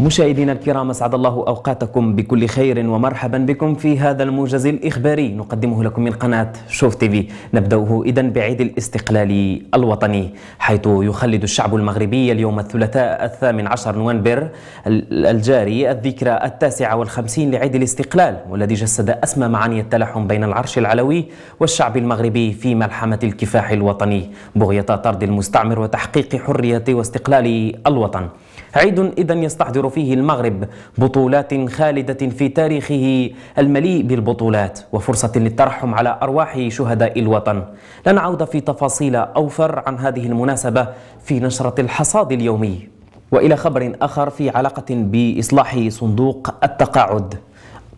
مشاهدينا الكرام اسعد الله اوقاتكم بكل خير ومرحبا بكم في هذا الموجز الاخباري نقدمه لكم من قناه شوف تي في نبداه اذا بعيد الاستقلال الوطني حيث يخلد الشعب المغربي اليوم الثلاثاء الثامن عشر نوفمبر الجاري الذكرى التاسعه والخمسين لعيد الاستقلال والذي جسد اسمى معاني التلاحم بين العرش العلوي والشعب المغربي في ملحمه الكفاح الوطني بغيه طرد المستعمر وتحقيق حريه واستقلال الوطن عيد اذا يستحضر يحضر فيه المغرب بطولات خالدة في تاريخه المليء بالبطولات وفرصة للترحم على أرواح شهداء الوطن لنعود في تفاصيل أوفر عن هذه المناسبة في نشرة الحصاد اليومي وإلى خبر آخر في علاقة بإصلاح صندوق التقاعد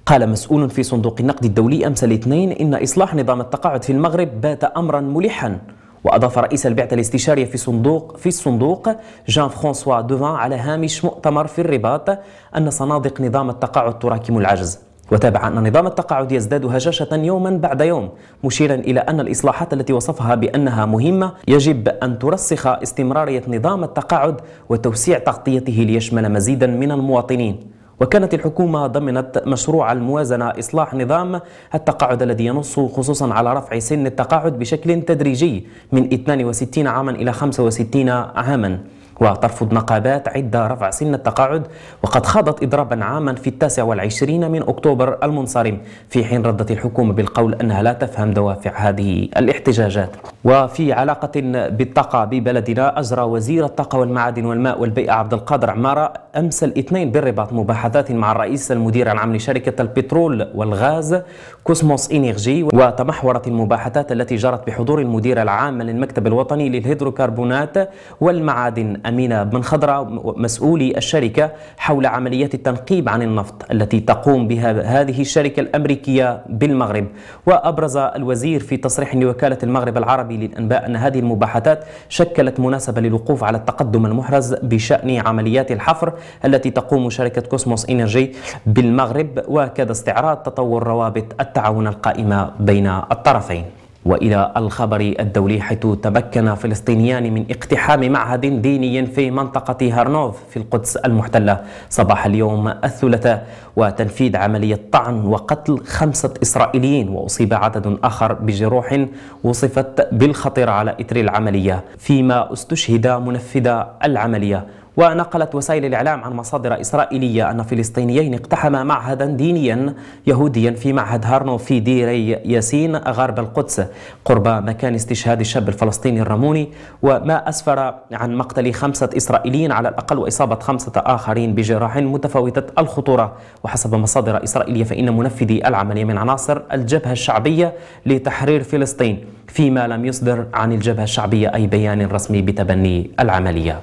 قال مسؤول في صندوق النقد الدولي أمس الاثنين إن إصلاح نظام التقاعد في المغرب بات أمرا ملحا وأضاف رئيس البعثة الاستشارية في صندوق في الصندوق جان فرانسوا دوفان على هامش مؤتمر في الرباط أن صنادق نظام التقاعد تراكم العجز وتابع أن نظام التقاعد يزداد هشاشة يوما بعد يوم مشيرا إلى أن الإصلاحات التي وصفها بأنها مهمة يجب أن ترسخ استمرارية نظام التقاعد وتوسيع تغطيته ليشمل مزيدا من المواطنين وكانت الحكومة ضمنت مشروع الموازنة إصلاح نظام التقاعد الذي ينص خصوصا على رفع سن التقاعد بشكل تدريجي من 62 عاما إلى 65 عاما وترفض نقابات عدة رفع سن التقاعد وقد خاضت إضرابا عاما في التاسع والعشرين من أكتوبر المنصرم في حين ردت الحكومة بالقول أنها لا تفهم دوافع هذه الاحتجاجات وفي علاقة بالطاقة ببلدنا أجرى وزير الطاقة والمعادن والماء والبيئة عبد القادر عمارة أمس الاثنين بالرباط مباحثات مع الرئيس المدير العام لشركة البترول والغاز كوسموس إنيرجي وتمحورت المباحثات التي جرت بحضور المدير العام للمكتب الوطني للهيدروكربونات والمعادن أمينة بن خضرة مسؤولي الشركة حول عمليات التنقيب عن النفط التي تقوم بها هذه الشركة الأمريكية بالمغرب وأبرز الوزير في تصريح لوكالة المغرب العربي للأنباء أن هذه المباحثات شكلت مناسبة للوقوف على التقدم المحرز بشأن عمليات الحفر التي تقوم شركة كوسموس إنيرجي بالمغرب وكذا استعراض تطور روابط التعاون القائمة بين الطرفين والى الخبر الدولي حيث تمكن فلسطينيان من اقتحام معهد ديني في منطقه هرنوف في القدس المحتله صباح اليوم الثلاثاء وتنفيذ عمليه طعن وقتل خمسه اسرائيليين واصيب عدد اخر بجروح وصفت بالخطيره على اثر العمليه فيما استشهد منفذ العمليه ونقلت وسائل الإعلام عن مصادر إسرائيلية أن فلسطينيين اقتحما معهدا دينيا يهوديا في معهد هارنو في دير ياسين غرب القدس قرب مكان استشهاد الشاب الفلسطيني الرموني وما أسفر عن مقتل خمسة إسرائيليين على الأقل وإصابة خمسة آخرين بجراح متفاوتة الخطورة وحسب مصادر إسرائيلية فإن منفذي العملية من عناصر الجبهة الشعبية لتحرير فلسطين فيما لم يصدر عن الجبهة الشعبية أي بيان رسمي بتبني العملية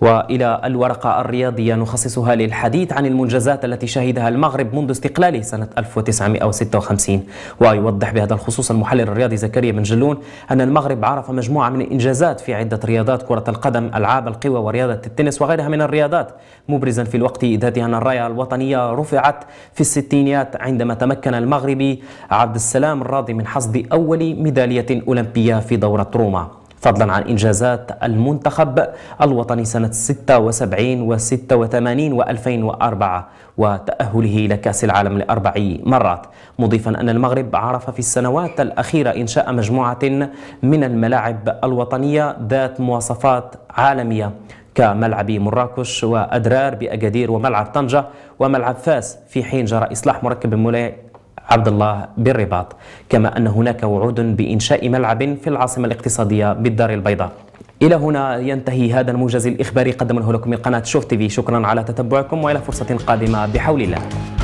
والى الورقه الرياضيه نخصصها للحديث عن المنجزات التي شهدها المغرب منذ استقلاله سنه 1956 ويوضح بهذا الخصوص المحلل الرياضي زكريا بن جلون ان المغرب عرف مجموعه من الانجازات في عده رياضات كره القدم، العاب القوى ورياضه التنس وغيرها من الرياضات مبرزا في الوقت ذاته ان الرايه الوطنيه رفعت في الستينيات عندما تمكن المغربي عبد السلام الراضي من حصد اول ميداليه اولمبيه في دوره روما. فضلا عن إنجازات المنتخب الوطني سنة 76 و 86 و 2004 وتأهله إلى كأس العالم لأربع مرات مضيفا أن المغرب عرف في السنوات الأخيرة إنشاء مجموعة من الملاعب الوطنية ذات مواصفات عالمية كملعب مراكش وأدرار بأكادير وملعب طنجة وملعب فاس في حين جرى إصلاح مركب عبد الله بالرباط كما أن هناك وعود بإنشاء ملعب في العاصمة الاقتصادية بالدار البيضاء إلى هنا ينتهي هذا الموجز الإخباري قدمه لكم من قناة شوف تيفي شكرا على تتبعكم وإلى فرصة قادمة بحول الله